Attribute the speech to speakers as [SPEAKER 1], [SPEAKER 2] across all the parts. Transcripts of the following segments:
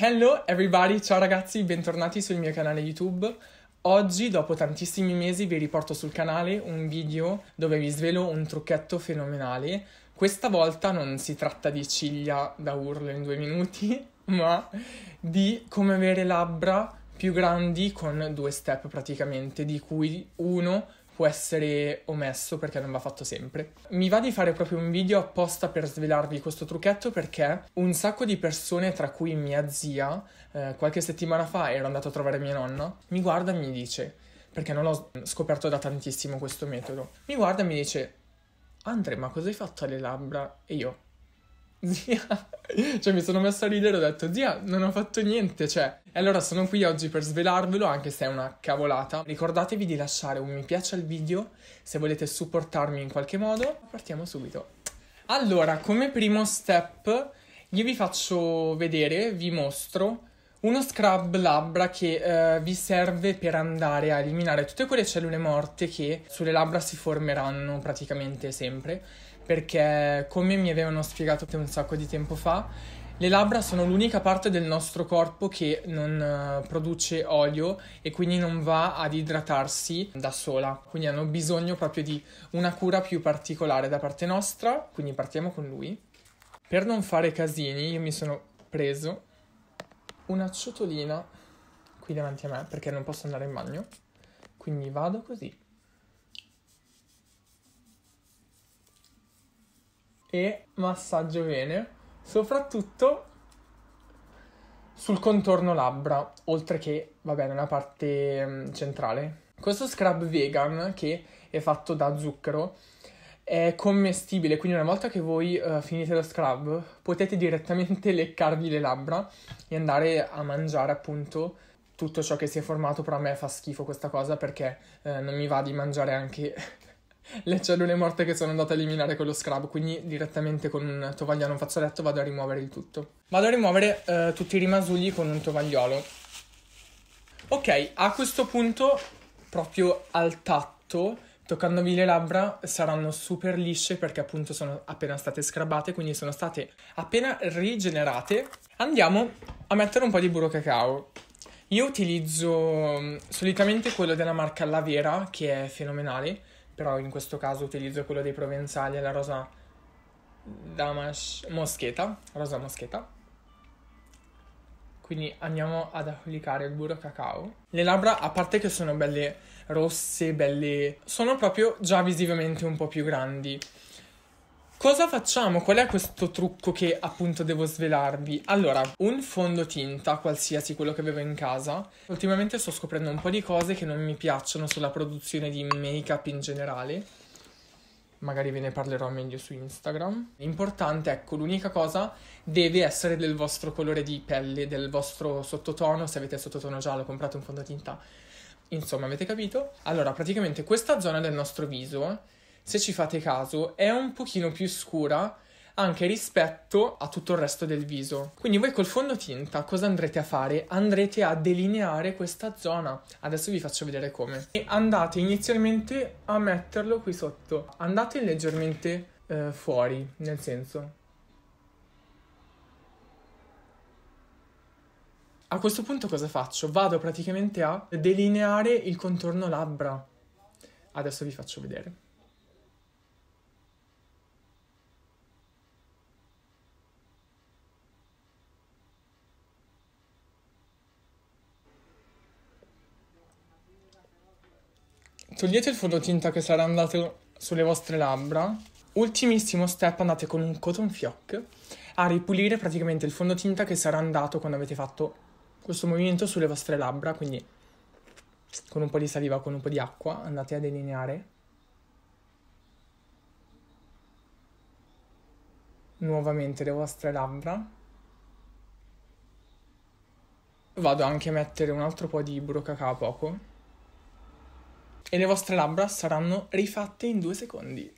[SPEAKER 1] Hello everybody, ciao ragazzi, bentornati sul mio canale YouTube. Oggi, dopo tantissimi mesi, vi riporto sul canale un video dove vi svelo un trucchetto fenomenale. Questa volta non si tratta di ciglia da urlo in due minuti, ma di come avere labbra più grandi con due step praticamente, di cui uno può essere omesso perché non va fatto sempre. Mi va di fare proprio un video apposta per svelarvi questo trucchetto perché un sacco di persone, tra cui mia zia, eh, qualche settimana fa ero andato a trovare mia nonna, mi guarda e mi dice, perché non l'ho scoperto da tantissimo questo metodo, mi guarda e mi dice, Andre ma cosa hai fatto alle labbra? E io, Zia, cioè mi sono messo a ridere e ho detto zia, non ho fatto niente, cioè. E allora sono qui oggi per svelarvelo, anche se è una cavolata. Ricordatevi di lasciare un mi piace al video se volete supportarmi in qualche modo. Partiamo subito. Allora, come primo step, io vi faccio vedere, vi mostro uno scrub labbra che eh, vi serve per andare a eliminare tutte quelle cellule morte che sulle labbra si formeranno praticamente sempre perché come mi avevano spiegato un sacco di tempo fa, le labbra sono l'unica parte del nostro corpo che non eh, produce olio e quindi non va ad idratarsi da sola, quindi hanno bisogno proprio di una cura più particolare da parte nostra, quindi partiamo con lui. Per non fare casini io mi sono preso una ciotolina qui davanti a me perché non posso andare in bagno, quindi vado così. e massaggio bene, soprattutto sul contorno labbra, oltre che, vabbè, nella parte mm, centrale. Questo scrub vegan che è fatto da zucchero è commestibile, quindi una volta che voi uh, finite lo scrub potete direttamente leccarvi le labbra e andare a mangiare appunto tutto ciò che si è formato, però a me fa schifo questa cosa perché eh, non mi va di mangiare anche le cellule morte che sono andate a eliminare con lo scrub, quindi direttamente con un tovagliolo, un fazzoletto vado a rimuovere il tutto. Vado a rimuovere eh, tutti i rimasugli con un tovagliolo. Ok, a questo punto, proprio al tatto, toccandomi le labbra, saranno super lisce perché appunto sono appena state scrabate, quindi sono state appena rigenerate. Andiamo a mettere un po' di burro cacao. Io utilizzo mm, solitamente quello della marca La Vera, che è fenomenale, però in questo caso utilizzo quello dei provenzali la rosa Damas Moscheta, rosa moscheta. Quindi andiamo ad applicare il burro cacao. Le labbra, a parte che sono belle rosse, belle... sono proprio già visivamente un po' più grandi. Cosa facciamo? Qual è questo trucco che appunto devo svelarvi? Allora, un fondotinta, qualsiasi quello che avevo in casa. Ultimamente sto scoprendo un po' di cose che non mi piacciono sulla produzione di make-up in generale. Magari ve ne parlerò meglio su Instagram. L'importante, ecco, l'unica cosa deve essere del vostro colore di pelle, del vostro sottotono. Se avete sottotono giallo, comprate un fondotinta. Insomma, avete capito? Allora, praticamente questa zona del nostro viso se ci fate caso, è un pochino più scura anche rispetto a tutto il resto del viso. Quindi voi col fondotinta cosa andrete a fare? Andrete a delineare questa zona. Adesso vi faccio vedere come. E andate inizialmente a metterlo qui sotto. Andate leggermente eh, fuori, nel senso. A questo punto cosa faccio? Vado praticamente a delineare il contorno labbra. Adesso vi faccio vedere. togliete il fondotinta che sarà andato sulle vostre labbra. Ultimissimo step, andate con un cotton fioc a ripulire praticamente il fondotinta che sarà andato quando avete fatto questo movimento sulle vostre labbra, quindi con un po' di saliva, con un po' di acqua, andate a delineare. Nuovamente le vostre labbra. Vado anche a mettere un altro po' di burro cacao poco e le vostre labbra saranno rifatte in due secondi.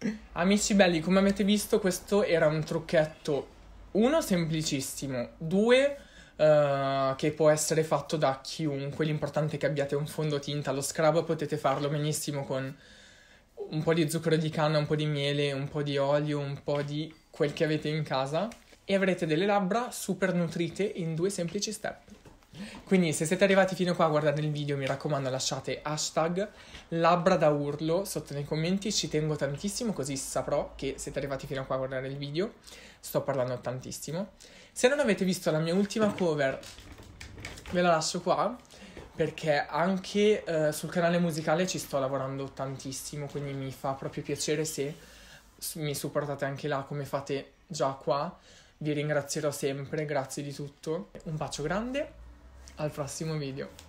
[SPEAKER 1] Amici belli, come avete visto questo era un trucchetto, uno, semplicissimo, due, uh, che può essere fatto da chiunque, l'importante è che abbiate un fondotinta, lo scrub potete farlo benissimo con un po' di zucchero di canna, un po' di miele, un po' di olio, un po' di quel che avete in casa e avrete delle labbra super nutrite in due semplici step. Quindi se siete arrivati fino a qua a guardare il video mi raccomando lasciate hashtag labbra da urlo sotto nei commenti, ci tengo tantissimo così saprò che siete arrivati fino a qua a guardare il video, sto parlando tantissimo. Se non avete visto la mia ultima cover ve la lascio qua perché anche eh, sul canale musicale ci sto lavorando tantissimo, quindi mi fa proprio piacere se mi supportate anche là come fate già qua. Vi ringrazierò sempre, grazie di tutto. Un bacio grande al prossimo video.